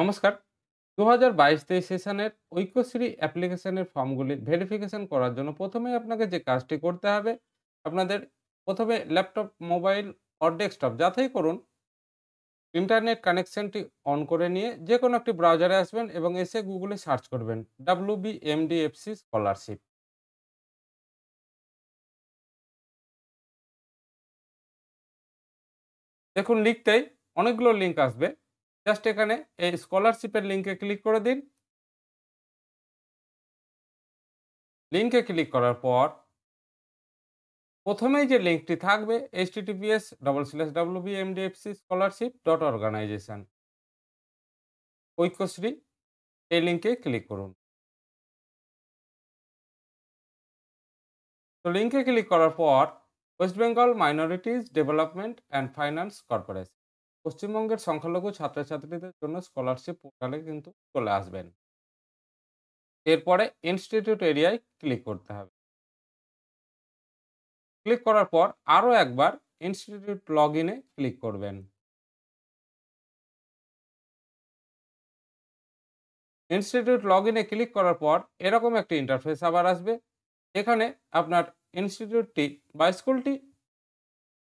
নমস্কার দু হাজার বাইশ তেইশ সেশনের ঐক্যশ্রী অ্যাপ্লিকেশনের ফর্মগুলি ভেরিফিকেশন করার জন্য প্রথমেই আপনাকে যে কাজটি করতে হবে আপনাদের প্রথমে ল্যাপটপ মোবাইল অর ডেস্কটপ যাতেই করুন ইন্টারনেট কানেকশনটি অন করে নিয়ে যে কোনো একটি ব্রাউজারে আসবেন এবং এসে গুগলে সার্চ করবেন ডাব্লু বি এমডিএফসি স্কলারশিপ দেখুন লিখতেই অনেকগুলো লিঙ্ক আসবে জাস্ট এখানে এই স্কলারশিপের লিঙ্কে ক্লিক করে দিন লিঙ্কে ক্লিক করার পর প্রথমেই যে লিঙ্কটি থাকবে HTTPS double slash W B MDFC scholarship dot organization Aikyashree এই লিঙ্কে ক্লিক করুন তো লিঙ্কে ক্লিক করার পর West Bengal minorities development and finance corporation পশ্চিমবঙ্গের সংখ্যালঘু ছাত্রছাত্রীদের জন্য স্কলারশিপ পোর্টালে কিন্তু চলে আসবেন এরপরে ইনস্টিটিউট এরিয়ায় ক্লিক করতে হবে ক্লিক করার পর আরও একবার ইনস্টিটিউট লগ ইনে ক্লিক করবেন ইনস্টিটিউট লগ ইনে ক্লিক করার পর এরকম একটি ইন্টারফেস আবার আসবে এখানে আপনার ইনস্টিটিউটটি বা স্কুলটি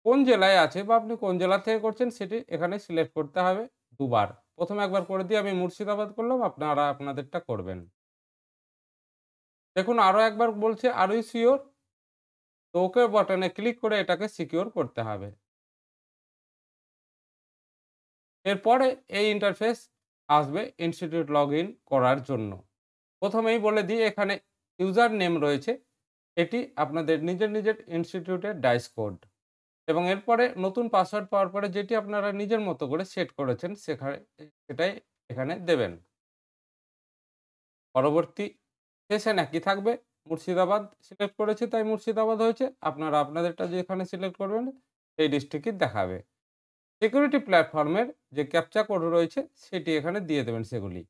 কোন জেলায় আছে বা আপনি কোন জেলা থেকে করছেন সেটি এখানে সিলেক্ট করতে হবে দুবার প্রথমে একবার করে দিয়ে আমি মুর্শিদাবাদ করলাম আপনারা আপনাদেরটা করবেন দেখুন আরও একবার বলছে আরোই সিওর তো ওকে বাটনে ক্লিক করে এটাকে সিকিওর করতে হবে এরপরে এই ইন্টারফেস আসবে ইনস্টিটিউট লগ করার জন্য প্রথমেই বলে দিই এখানে ইউজার নেম রয়েছে এটি আপনাদের নিজের নিজের ইনস্টিটিউটের ডাইস কোড এবং এরপরে নতুন পাসওয়ার্ড পাওয়ার পরে যেটি আপনারা নিজের মতো করে সেট করেছেন সেখানে সেটাই এখানে দেবেন পরবর্তী সেশন একই থাকবে মুর্শিদাবাদ সিলেক্ট করেছি তাই মুর্শিদাবাদ হয়েছে আপনারা আপনাদেরটা যেখানে সিলেক্ট করবেন সেই ডিস্ট্রিক্টই দেখাবে সিকিউরিটি প্ল্যাটফর্মের যে ক্যাপচা কোড রয়েছে সেটি এখানে দিয়ে দেবেন সেগুলি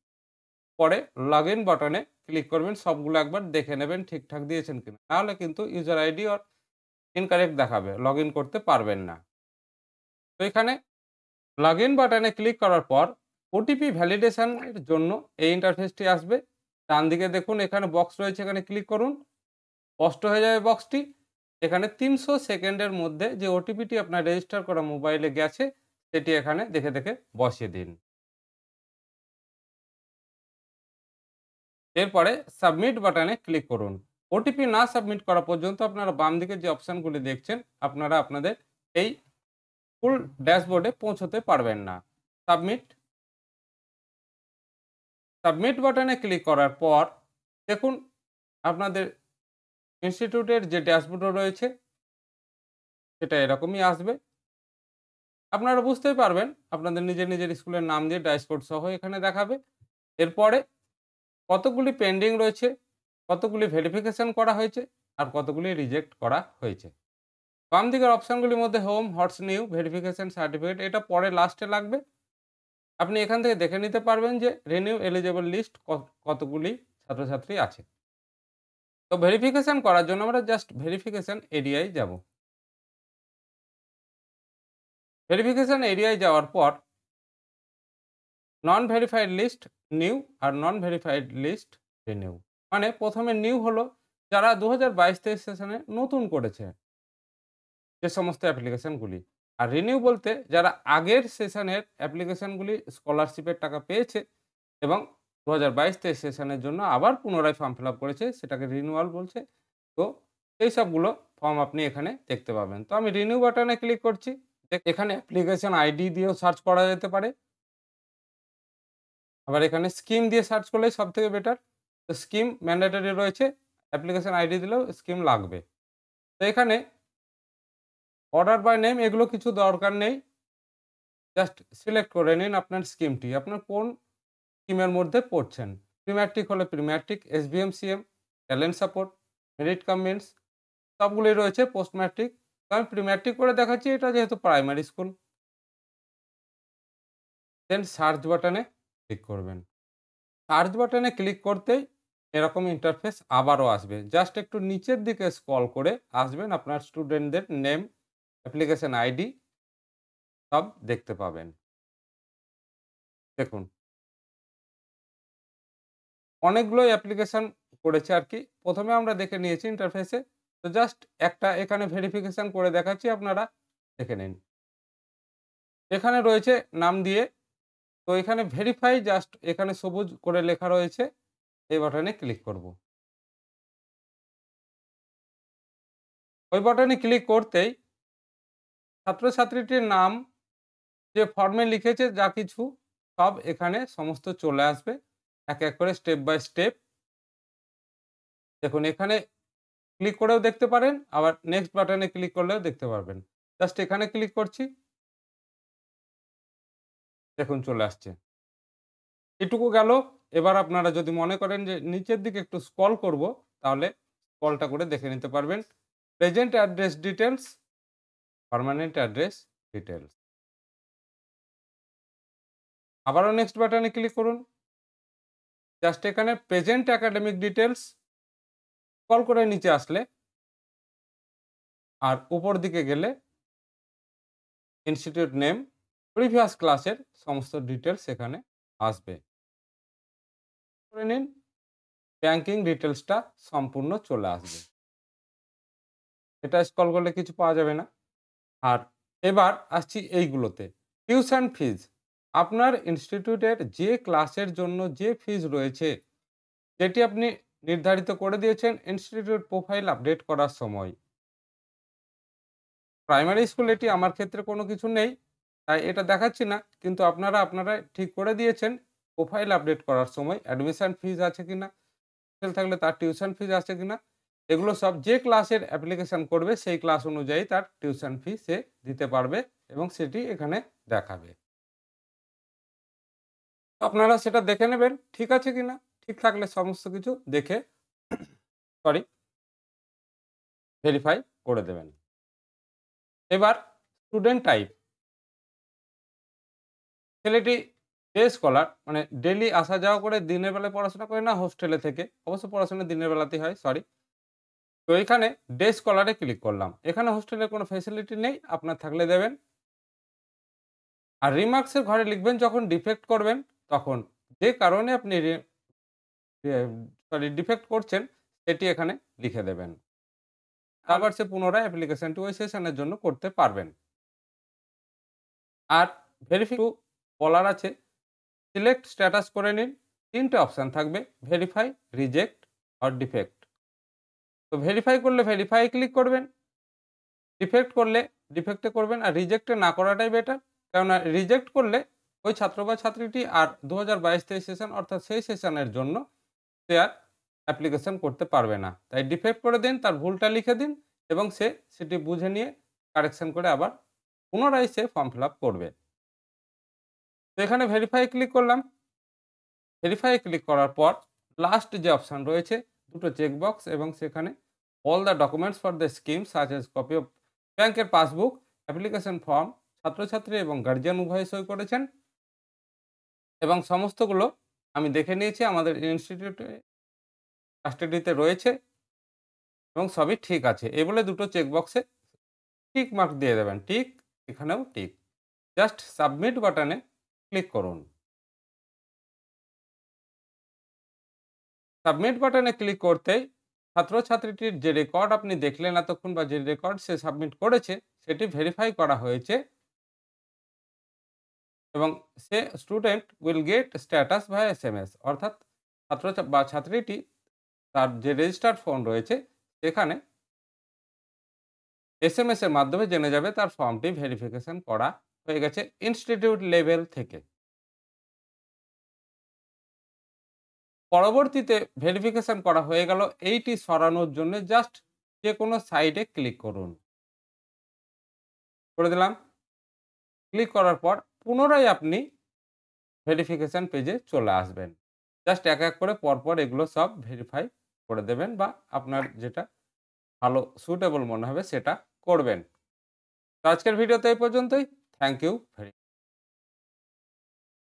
পরে লগ ইন বাটনে ক্লিক করবেন সবগুলো একবার দেখে নেবেন ঠিকঠাক দিয়েছেন কিনা নাহলে কিন্তু ইউজার আইডি আর ইনকারেক্ট দেখাবে লগ করতে পারবেন না তো এখানে লগ ইন বাটনে ক্লিক করার পর ওটিপি ভ্যালিডেশানের জন্য এই ইন্টারফেসটি আসবে ডান দিকে দেখুন এখানে বক্স রয়েছে এখানে ক্লিক করুন স্পষ্ট হয়ে যাবে বক্সটি এখানে তিনশো সেকেন্ডের মধ্যে যে ওটিপিটি আপনার রেজিস্টার করা মোবাইলে গেছে সেটি এখানে দেখে দেখে বসিয়ে দিন এরপরে সাবমিট বাটনে ক্লিক করুন ওটিপি না সাবমিট করা পর্যন্ত আপনারা বাম দিকে যে অপশানগুলি দেখছেন আপনারা আপনাদের এই ফুল ড্যাশবোর্ডে পৌঁছতে পারবেন না সাবমিট সাবমিট বাটনে ক্লিক করার পর দেখুন আপনাদের ইনস্টিটিউটের যে ড্যাশবোর্ড রয়েছে সেটা এরকমই আসবে আপনারা বুঝতেই পারবেন আপনাদের নিজের নিজের স্কুলের নাম দিয়ে ড্যাশবোর্ড সহ এখানে দেখাবে এরপরে কতগুলি পেন্ডিং রয়েছে কতগুলি ভেরিফিকেশন করা হয়েছে আর কতগুলি রিজেক্ট করা হয়েছে বাম দিকের অপশানগুলির মধ্যে হোম হটস নিউ ভেরিফিকেশান সার্টিফিকেট এটা পরে লাস্টে লাগবে আপনি এখান থেকে দেখে নিতে পারবেন যে রিনিউ এলিজেবল লিস্ট কতগুলি ছাত্রছাত্রী আছে তো ভেরিফিকেশান করার জন্য আমরা জাস্ট ভেরিফিকেশান এরিয়ায় যাব ভেরিফিকেশান এরিয়ায় যাওয়ার পর নন ভেরিফাইড লিস্ট নিউ আর নন ভেরিফাইড লিস্ট রিনিউ মানে প্রথমে নিউ হলো যারা দু হাজার বাইশ তেইশ সেশনে নতুন করেছে যে সমস্ত অ্যাপ্লিকেশানগুলি আর রিনিউ বলতে যারা আগের সেশনের অ্যাপ্লিকেশানগুলি স্কলারশিপের টাকা পেয়েছে এবং দু হাজার বাইশ তেইশ সেশনের জন্য আবার পুনরায় ফর্ম ফিল আপ করেছে সেটাকে রিনিউয়াল বলছে তো এই সবগুলো ফর্ম আপনি এখানে দেখতে পাবেন তো আমি রিনিউ বাটনে ক্লিক করছি এখানে অ্যাপ্লিকেশন আইডি দিয়েও সার্চ করা যেতে পারে আবার এখানে স্কিম দিয়ে সার্চ করলেই সব থেকে বেটার স্কিম ম্যান্ডেটরি রয়েছে অ্যাপ্লিকেশন আইডি দিলেও স্কিম লাগবে তো এখানে অর্ডার বাই নেম এগুলো কিছু দরকার নেই জাস্ট সিলেক্ট করে নিন আপনার স্কিমটি আপনার কোন স্কিমের মধ্যে পড়ছেন প্রিম্যাট্রিক হলে prematric C M talent support merit comments সবগুলি রয়েছে পোস্ট ম্যাট্রিক আমি প্রিম্যাট্রিক করে দেখাচ্ছি এটা যেহেতু প্রাইমারি স্কুল দেন সার্চ বাটনে ক্লিক করবেন সার্চ বাটনে ক্লিক করতেই এরকম ইন্টারফেস আবারও আসবে জাস্ট একটু নিচের দিকে স্কল করে আসবেন আপনার স্টুডেন্টদের নেম অ্যাপ্লিকেশন আইডি সব দেখতে পাবেন দেখুন অনেকগুলোই অ্যাপ্লিকেশন করেছে আর কি প্রথমে আমরা দেখে নিয়েছি ইন্টারফেসে তো জাস্ট একটা এখানে ভেরিফিকেশন করে দেখাচ্ছি আপনারা দেখে নিন এখানে রয়েছে নাম দিয়ে তো এখানে ভেরিফাই জাস্ট এখানে সবুজ করে লেখা রয়েছে এই বাটনে ক্লিক করব ওই বাটনে ক্লিক করতেই ছাত্রছাত্রীটির নাম যে ফর্মে লিখেছে যা কিছু সব এখানে সমস্ত চলে আসবে এক এক করে স্টেপ বাই স্টেপ দেখুন এখানে ক্লিক করেও দেখতে পারেন আবার নেক্সট বাটনে ক্লিক করলেও দেখতে পারবেন জাস্ট এখানে ক্লিক করছি দেখুন চলে আসছে এটুকু গেল এবার আপনারা যদি মনে করেন যে নিচের দিকে একটু স্কল করব তাহলে স্কলটা করে দেখে নিতে পারবেন present address details permanent address details আবারও নেক্সট বাটনে ক্লিক করুন জাস্ট এখানে প্রেজেন্ট একাডেমিক ডিটেলস কল করে নিচে আসলে আর উপর দিকে গেলে ইনস্টিটিউট নেম প্রিভিয়াস ক্লাসের সমস্ত ডিটেলস এখানে আসবে করে নিন ব্যাংকিং ডিটেলসটা সম্পূর্ণ চলে আসবে এটা স্কল করলে কিছু পাওয়া যাবে না আর এবার আসছি এইগুলোতে টিউশন ফিজ আপনার ইনস্টিটিউটের যে ক্লাসের জন্য যে ফিজ রয়েছে যেটি আপনি নির্ধারিত করে দিয়েছেন ইনস্টিটিউট প্রোফাইল আপডেট করার সময় প্রাইমারি স্কুল এটি আমার ক্ষেত্রে কোনো কিছু নেই তাই এটা দেখাচ্ছি না কিন্তু আপনারা আপনারা ঠিক করে দিয়েছেন প্রোফাইল আপডেট করার সময় অ্যাডমিশন ফিজ আছে কিনা হোস্টেল থাকলে তার টিউশন ফিজ আছে কিনা এগুলো সব যে ক্লাসের অ্যাপ্লিকেশন করবে সেই ক্লাস অনুযায়ী তার টিউশন ফি সে দিতে পারবে এবং সেটি এখানে দেখাবে আপনারা সেটা দেখে নেবেন ঠিক আছে কিনা ঠিক থাকলে সমস্ত কিছু দেখে সরি ভেরিফাই করে দেবেন এবার স্টুডেন্ট টাইপ ছেলেটি ডে স্কলার মানে ডেলি আসা যাওয়া করে দিনের বেলায় পড়াশোনা করে না হোস্টেলে থেকে অবশ্য পড়াশোনা দিনের বেলাতেই হয় সরি তো এখানে ডে স্কলারে ক্লিক করলাম এখানে হোস্টেলের কোনো ফেসিলিটি নেই আপনার থাকলে দেবেন আর রিমার্কসের ঘরে লিখবেন যখন ডিফেক্ট করবেন তখন যে কারণে আপনি সরি ডিফেক্ট করছেন সেটি এখানে লিখে দেবেন আবার সে পুনরায় অ্যাপ্লিকেশানটি ওই সেশনের জন্য করতে পারবেন আর ভেরিফিক বলার আছে সিলেক্ট স্ট্যাটাস করে নিন তিনটে অপশান থাকবে ভেরিফাই রিজেক্ট আর ডিফেক্ট তো ভেরিফাই করলে ভেরিফাই ক্লিক করবেন ডিফেক্ট করলে ডিফেক্টে করবেন আর রিজেক্টে না করাটাই বেটার কেননা রিজেক্ট করলে ওই ছাত্র বা ছাত্রীটি আর দু হাজার বাইশ তেইশ সেশন অর্থাৎ সেই সেশনের জন্য সে আর অ্যাপ্লিকেশন করতে পারবে না তাই ডিফেক্ট করে দিন তার ভুলটা লিখে দিন এবং সে সেটি বুঝে নিয়ে কারেকশন করে আবার পুনরায় সে ফর্ম ফিল করবে তো এখানে ভেরিফাই ক্লিক করলাম ভেরিফাই ক্লিক করার পর লাস্ট যে অপশান রয়েছে দুটো চেকবক্স এবং সেখানে all the documents for the scheme such as copy of ব্যাংকের পাসবুক অ্যাপ্লিকেশন ফর্ম ছাত্রছাত্রী এবং গার্জিয়ান উভয়ে সই করেছেন এবং সমস্তগুলো আমি দেখে নিয়েছি আমাদের ইনস্টিটিউটে কাস্টাডিতে রয়েছে এবং সবই ঠিক আছে এই বলে দুটো চেকবক্সে টিক মার্ক দিয়ে দেবেন টিক এখানেও টিক জাস্ট সাবমিট বাটনে ক্লিক করুন সাবমিট বাটনে ক্লিক করতেই ছাত্রছাত্রীটির যে রেকর্ড আপনি দেখলেন এতক্ষণ বা যে রেকর্ড সে সাবমিট করেছে সেটি ভেরিফাই করা হয়েছে এবং সে student will get status via S M S অর্থাৎ ছাত্র বা ছাত্রীটি তার যে রেজিস্টার্ড ফোন রয়েছে সেখানে এস এম এস এর মাধ্যমে জেনে যাবে তার ফর্মটি ভেরিফিকেশন করা হয়ে গেছে ইনস্টিটিউট লেভেল থেকে পরবর্তীতে ভেরিফিকেশন করা হয়ে গেল এইটি সরানোর জন্য জাস্ট যে কোনো সাইডে ক্লিক করুন করে দিলাম ক্লিক করার পর পুনরায় আপনি ভেরিফিকেশান পেজে চলে আসবেন জাস্ট এক এক করে পরপর এগুলো সব ভেরিফাই করে দেবেন বা আপনার যেটা ভালো সুটেবল মনে হবে সেটা করবেন তো আজকের ভিডিওতে এই পর্যন্তই Thank you